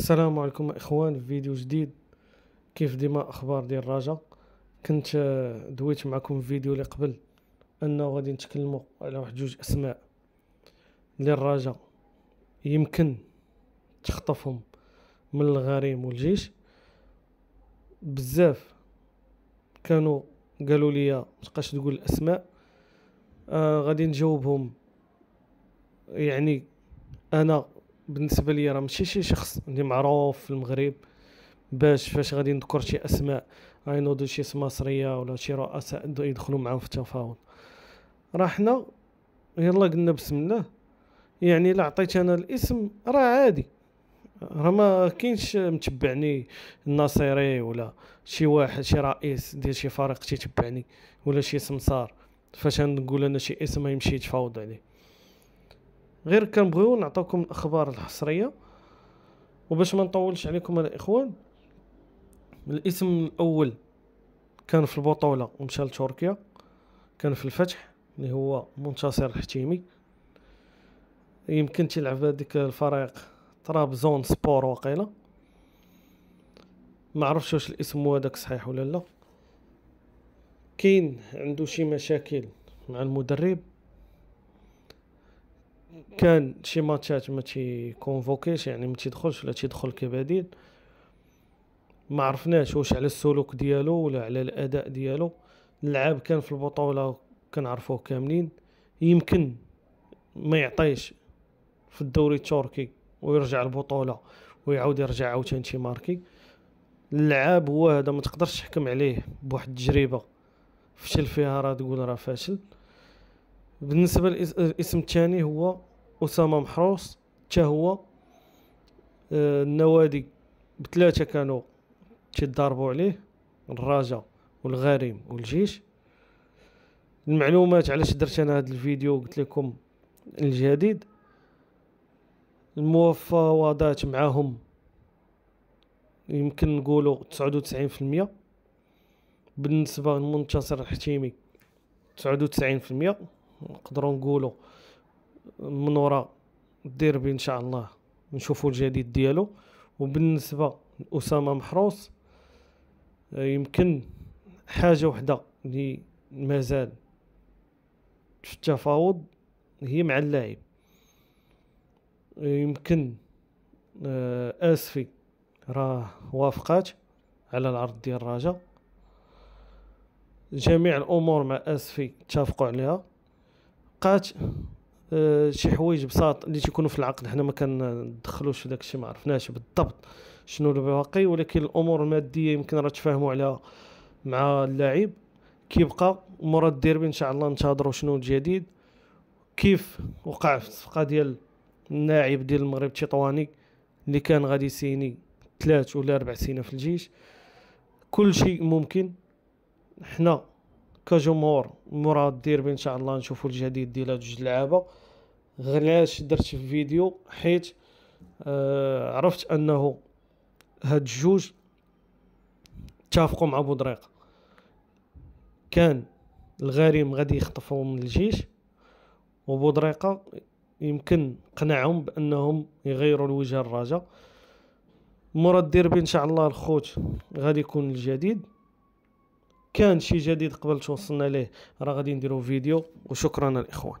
السلام عليكم اخوان في فيديو جديد كيف ديما اخبار ديال الرجاء كنت آه، دويت معكم في فيديو اللي قبل انه غادي نتكلموا على واحد جوج اسماء للرجاء يمكن تخطفهم من الغريم والجيش بزاف كانوا قالوا لي متبقاش تقول الاسماء آه غادي نجاوبهم يعني انا بالنسبه لي راه ماشي شي شخص اللي معروف في المغرب باش فاش غادي نذكر شي اسماء غينوضوا شي مصريه ولا شي رؤساء يدخلوا معاهم في التفاوض راه حنا يلا قلنا بسم الله يعني الا عطيت انا الاسم راه عادي راه ما كاينش متبعني الناصيري ولا شي واحد شي رئيس ديال شي فريق تيتبعني ولا شي سمسار فاش نقول انا شي اسم ما يمشي يتفاوض عليه غير كنبغيو نعطيكم الاخبار الحصريه وباش ما نطولش عليكم الاخوان الاسم الاول كان في البطوله ومشى لتركيا كان في الفتح اللي هو منتصر الحتيمي يمكن تيلعب هذيك الفريق طرابزون سبور وقيله ما عرفتش واش الاسم هو داك صحيح ولا لا كاين عنده شي مشاكل مع المدرب كان شي ماتشات ما تيكونفوكيش يعني ما تيدخلش ولا تيدخل كبديل ما عرفناش واش على السلوك ديالو ولا على الاداء ديالو اللعاب كان في البطوله كنعرفوه كاملين يمكن ما يعطيش في الدوري التركي ويرجع البطوله ويعاود يرجع عاوتاني شي ماركي اللعاب هو هذا ما تقدرش تحكم عليه بواحد التجربه فشل فيها راه تقول راه فاشل بالنسبه للاسم الثاني هو اسامه محروس حتى هو آه، النوادي بثلاثه كانوا تيضاربوا عليه الرجاء والغريم والجيش المعلومات علاش درت انا هذا الفيديو قلت لكم الجديد المفاوضات معاهم يمكن نقولوا 99% بالنسبه للمنتصر الحتيمي 99% نقدروا نقولوا من وراء الديربي ان شاء الله نشوفوا الجديد ديالو وبالنسبه لاسامه محروس آه، يمكن حاجه وحده اللي مازال في التفاوض هي مع اللاعب آه، يمكن آه، اسفي راه وافقات على العرض ديال الرجاء جميع الامور مع اسفي اتفقوا عليها قات آه، شي حوايج بساط اللي تيكونوا في العقد حنا ما كندخلوش في داك الشيء ما عرفناش بالضبط شنو الباقي ولكن الامور الماديه يمكن راه تفاهموا عليها مع اللاعب كيبقى مورا الديربي ان شاء الله ننتظروا شنو الجديد كيف وقع في الصفقه ديال اللاعب ديال المغرب التطواني اللي كان غادي يسيني ثلاث ولا اربع سنين في الجيش كل شيء ممكن حنا كجمهور مورا الديربي ان شاء الله نشوفوا الجديد ديال هاد جوج لعابه غلاش درت في فيديو حيت آه عرفت انه هاد الجوج اتفقوا مع بودريق كان الغريم غادي يخطفهم من الجيش وبودريقه يمكن قنعهم بانهم يغيروا الوجه الرجاء مراد الديربي ان شاء الله الخوت غادي يكون الجديد كان شي جديد قبل توصلنا ليه راه غادي نديرو فيديو وشكرا الاخوان